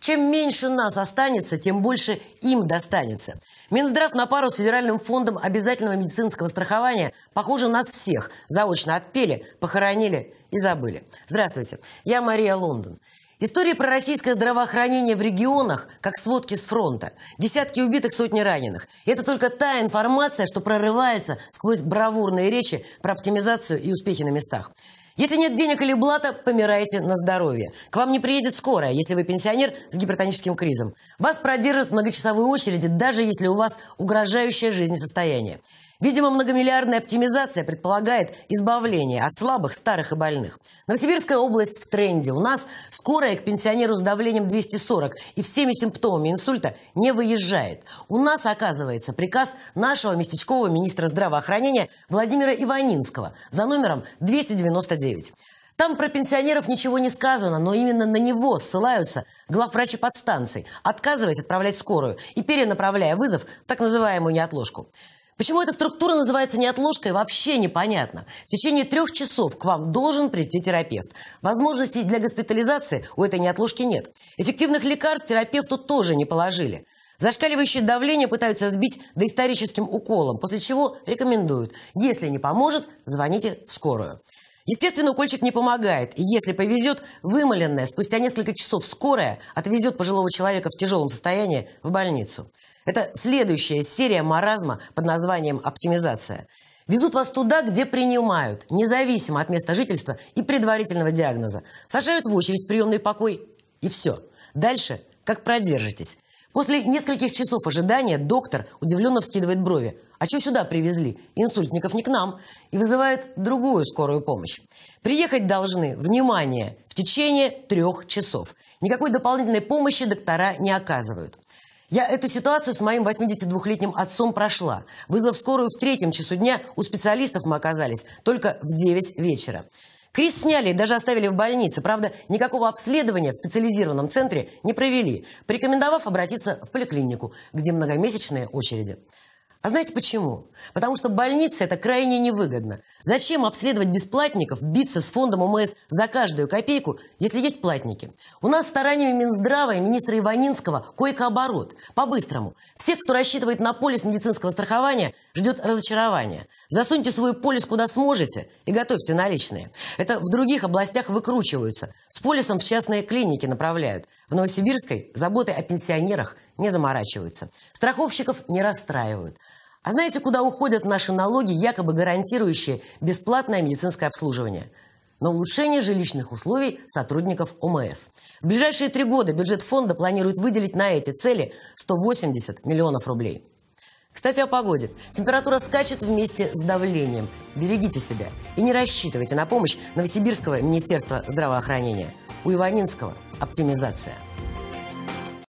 Чем меньше нас останется, тем больше им достанется. Минздрав на пару с Федеральным фондом обязательного медицинского страхования, похоже, нас всех заочно отпели, похоронили и забыли. Здравствуйте, я Мария Лондон. История про российское здравоохранение в регионах, как сводки с фронта. Десятки убитых, сотни раненых. И это только та информация, что прорывается сквозь бравурные речи про оптимизацию и успехи на местах. Если нет денег или блата, помирайте на здоровье. К вам не приедет скорая, если вы пенсионер с гипертоническим кризом. Вас продержат в многочасовой очереди, даже если у вас угрожающее жизни состояние. Видимо, многомиллиардная оптимизация предполагает избавление от слабых, старых и больных. Новосибирская область в тренде. У нас скорая к пенсионеру с давлением 240 и всеми симптомами инсульта не выезжает. У нас, оказывается, приказ нашего местечкового министра здравоохранения Владимира Иванинского за номером 299. Там про пенсионеров ничего не сказано, но именно на него ссылаются главврачи подстанций, отказываясь отправлять скорую и перенаправляя вызов в так называемую неотложку. Почему эта структура называется неотложкой, вообще непонятно. В течение трех часов к вам должен прийти терапевт. Возможностей для госпитализации у этой неотложки нет. Эффективных лекарств терапевту тоже не положили. Зашкаливающее давление пытаются сбить доисторическим уколом, после чего рекомендуют, если не поможет, звоните в скорую. Естественно, укольчик не помогает. И если повезет, вымоленная спустя несколько часов скорая отвезет пожилого человека в тяжелом состоянии в больницу. Это следующая серия маразма под названием «Оптимизация». Везут вас туда, где принимают, независимо от места жительства и предварительного диагноза. Сажают в очередь в приемный покой, и все. Дальше как продержитесь. После нескольких часов ожидания доктор удивленно вскидывает брови. А что сюда привезли? Инсультников не к нам. И вызывает другую скорую помощь. Приехать должны, внимание, в течение трех часов. Никакой дополнительной помощи доктора не оказывают. Я эту ситуацию с моим 82-летним отцом прошла. Вызвав скорую в третьем часу дня, у специалистов мы оказались только в 9 вечера. Крис сняли и даже оставили в больнице. Правда, никакого обследования в специализированном центре не провели, порекомендовав обратиться в поликлинику, где многомесячные очереди. А знаете почему? Потому что больница это крайне невыгодно. Зачем обследовать бесплатников, биться с фондом ОМС за каждую копейку, если есть платники? У нас стараниями Минздрава и министра Иванинского койко-оборот. По-быстрому. Всех, кто рассчитывает на полис медицинского страхования, ждет разочарование. Засуньте свой полис куда сможете и готовьте наличные. Это в других областях выкручиваются. С полисом в частные клиники направляют. В Новосибирской заботы о пенсионерах не заморачиваются. Страховщиков не расстраивают. А знаете, куда уходят наши налоги, якобы гарантирующие бесплатное медицинское обслуживание? на улучшение жилищных условий сотрудников ОМС. В ближайшие три года бюджет фонда планирует выделить на эти цели 180 миллионов рублей. Кстати, о погоде. Температура скачет вместе с давлением. Берегите себя и не рассчитывайте на помощь Новосибирского министерства здравоохранения. У Иванинского оптимизация –